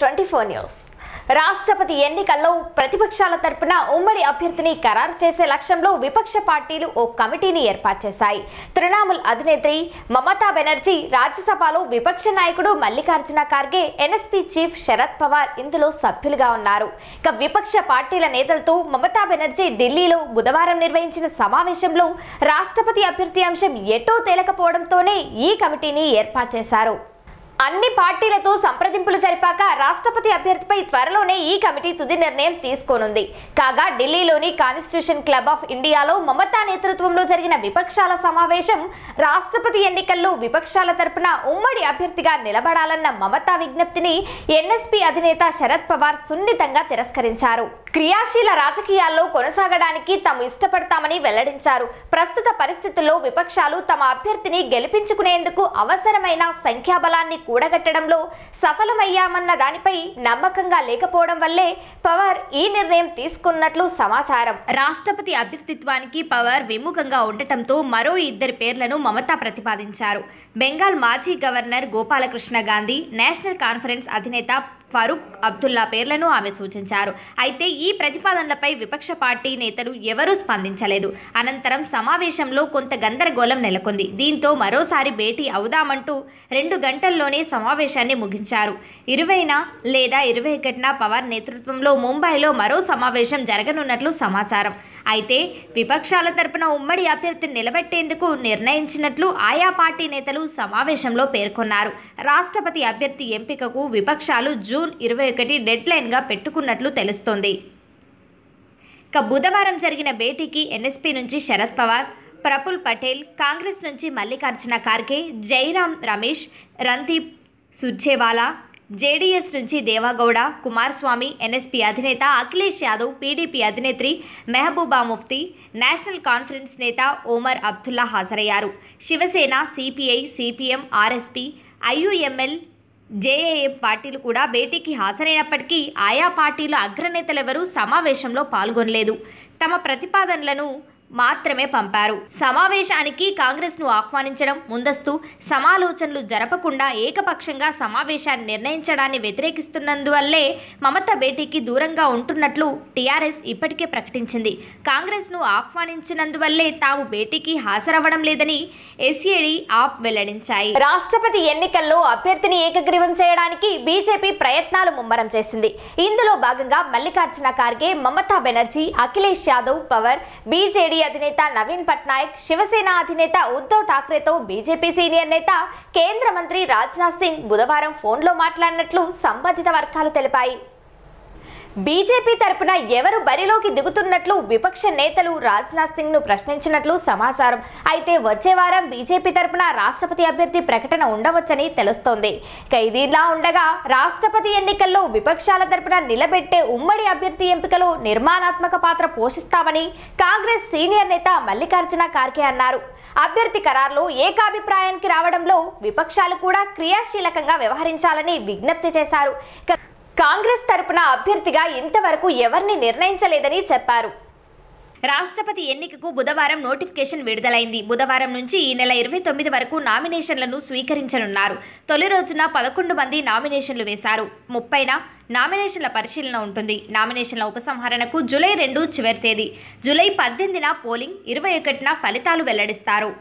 twenty four news రాష్ట్రపతి ఎన్నికల్లో ప్రతిపక్షాల తరపున ఉమ్మడి అభ్యర్థిని ఖరారు చేసే లక్ష్యంలో విపక్ష పార్టీలు ఓ కమిటీని ఏర్పాటు చేశాయి తృణమూల్ అధినేత్రి మమతా బెనర్జీ రాజ్యసభలో విపక్ష నాయకుడు మల్లికార్జున ఖార్గే ఎన్ఎస్పీ చీఫ్ శరద్ పవార్ ఇందులో సభ్యులుగా ఉన్నారు ఇక విపక్ష పార్టీల నేతలతో మమతా బెనర్జీ ఢిల్లీలో బుధవారం నిర్వహించిన సమావేశంలో రాష్ట్రపతి అభ్యర్థి అంశం ఎటో తేలకపోవడంతోనే ఈ కమిటీని ఏర్పాటు చేశారు అన్ని పార్టీలతో సంప్రదింపులు జరిపాక రాష్ట్రపతి అభ్యర్థిపై త్వరలోనే ఈ కమిటీ తుది నిర్ణయం తీసుకోనుంది కాగా ఢిల్లీలోని కాన్స్టిట్యూషన్ క్లబ్ ఆఫ్ ఇండియాలో మమతా నేతృత్వంలో జరిగిన విపక్షాల సమావేశం రాష్ట్రపతి ఎన్నికల్లో విపక్షాల తరపున ఉమ్మడి అభ్యర్థిగా నిలబడాలన్న మమతా విజ్ఞప్తిని ఎన్ఎస్పీ అధినేత శరద్ పవార్ సున్నితంగా తిరస్కరించారు క్రియాశీల రాజకీయాల్లో కొనసాగడానికి తాము ఇష్టపడతామని వెల్లడించారు ప్రస్తుత పరిస్థితుల్లో విపక్షాలు తమ అభ్యర్థిని గెలిపించుకునేందుకు అవసరమైన సంఖ్యాబలాన్ని కూడగట్టడంలో సఫలమయ్యామన్న దానిపై నమ్మకంగా లేకపోవడం వల్లే పవార్ ఈ నిర్ణయం తీసుకున్నట్లు సమాచారం రాష్ట్రపతి అభ్యర్థిత్వానికి పవార్ విముఖంగా ఉండటంతో మరో ఇద్దరి పేర్లను మమతా ప్రతిపాదించారు బెంగాల్ మాజీ governor Gopalkrishna Gandhi National Conference అధినేత ఫరూక్ అబ్దుల్లా పేర్లను ఆమె సూచించారు అయితే ఈ ప్రతిపాదనలపై విపక్ష పార్టీ నేతలు ఎవరూ స్పందించలేదు అనంతరం సమావేశంలో కొంత గందరగోళం నెలకొంది దీంతో మరోసారి భేటీ అవుదామంటూ రెండు గంటల్లోనే సమావేశాన్ని ముగించారు ఇరవైనా లేదా ఇరవై ఒకటిన పవార్ నేతృత్వంలో ముంబైలో మరో సమావేశం జరగనున్నట్లు సమాచారం అయితే విపక్షాల తరపున ఉమ్మడి అభ్యర్థిని నిలబెట్టేందుకు నిర్ణయించినట్లు ఆయా పార్టీ నేతలు సమావేశంలో పేర్కొన్నారు రాష్ట్రపతి అభ్యర్థి ఎంపికకు విపక్షాలు జూన్ జూన్ ఇరవై ఒకటి డెడ్లైన్గా పెట్టుకున్నట్లు తెలుస్తోంది ఇక బుధవారం జరిగిన భేటీకి ఎన్ఎస్పీ నుంచి శరద్ పవార్ ప్రఫుల్ పటేల్ కాంగ్రెస్ నుంచి మల్లికార్జున ఖార్గే జైరాం రమేష్ రందీప్ సుర్జేవాలా జేడీఎస్ నుంచి దేవాగౌడ కుమారస్వామి ఎన్ఎస్పీ అధినేత అఖిలేష్ యాదవ్ పీడీపీ అధినేత్రి మెహబూబా ముఫ్తీ నేషనల్ కాన్ఫరెన్స్ నేత ఓమర్ అబ్దుల్లా హాజరయ్యారు Shiv Sena CPI CPM RSP IUML JAM పార్టీలు కూడా భేటీకి హాజరైనప్పటికీ ఆయా పార్టీల అగ్రనేతలెవరూ సమావేశంలో పాల్గొనలేదు తమ ప్రతిపాదనలను మాత్రమే పంపారు సమావేశానికి కాంగ్రెస్ను ఆహ్వానించడం ముందస్తు సమాలోచనలు జరపకుండా ఏకపక్షంగా సమావేశాన్ని నిర్ణయించడాన్ని వ్యతిరేకిస్తున్నందువల్లే మమత భేటీకి దూరంగా ఉంటున్నట్లు టీఆర్ఎస్ ఇప్పటికే ప్రకటించింది కాంగ్రెస్ను ఆహ్వానించినందువల్లే తాము భేటీకి హాజరవ్వడం లేదని ఎస్ఏడి ఆప్ వెల్లడించాయి రాష్ట్రపతి ఎన్నికల్లో అభ్యర్థిని ఏకగ్రీవం చేయడానికి బీజేపీ ప్రయత్నాలు ముమ్మరం చేసింది ఇందులో భాగంగా మల్లికార్జున ఖార్గే మమతా బెనర్జీ అఖిలేష్ యాదవ్ పవర్ బీజేడీ అధినేత నవీన్ పట్నాయక్ శివసేన అధినేత ఉద్ధవ్ ఠాక్రేతో బీజేపీ సీనియర్ నేత కేంద్ర మంత్రి రాజ్నాథ్ సింగ్ బుధవారం ఫోన్లో మాట్లాడినట్లు సంబంధిత వర్గాలు తెలిపాయి బీజేపీ తరపున ఎవరు బరిలోకి దిగుతున్నట్లు విపక్ష నేతలు రాజ్నాథ్ సింగ్ ను ప్రశ్నించినట్లు సమాచారం అయితే వచ్చే వారం బీజేపీ తరపున రాష్ట్రపతి అభ్యర్థి ప్రకటన ఉండవచ్చని తెలుస్తోంది ఖైదీలా ఉండగా రాష్ట్రపతి ఎన్నికల్లో విపక్షాల తరపున నిలబెట్టే ఉమ్మడి అభ్యర్థి ఎంపికలో నిర్మాణాత్మక పాత్ర పోషిస్తామని కాంగ్రెస్ సీనియర్ నేత మల్లికార్జున కార్కే అన్నారు అభ్యర్థి ఖరారులో ఏకాభిప్రాయానికి రావడంలో విపక్షాలు కూడా క్రియాశీలకంగా వ్యవహరించాలని విజ్ఞప్తి చేశారు కాంగ్రెస్ తరపున అభ్యర్థిగా ఇంతవరకు ఎవరిని నిర్ణయించలేదని చెప్పారు రాష్ట్రపతి ఎన్నికకు బుధవారం నోటిఫికేషన్ విడుదలైంది బుధవారం నుంచి ఈ నెల ఇరవై తొమ్మిది వరకు నామినేషన్లను స్వీకరించనున్నారు తొలి రోజున పదకొండు మంది నామినేషన్లు వేశారు ముప్పైన నామినేషన్ల పరిశీలన ఉంటుంది నామినేషన్ల ఉపసంహరణకు జూలై రెండు చివరి తేదీ జూలై పద్దెనిమిదిన పోలింగ్ ఇరవై ఒకటిన ఫలితాలు వెల్లడిస్తారు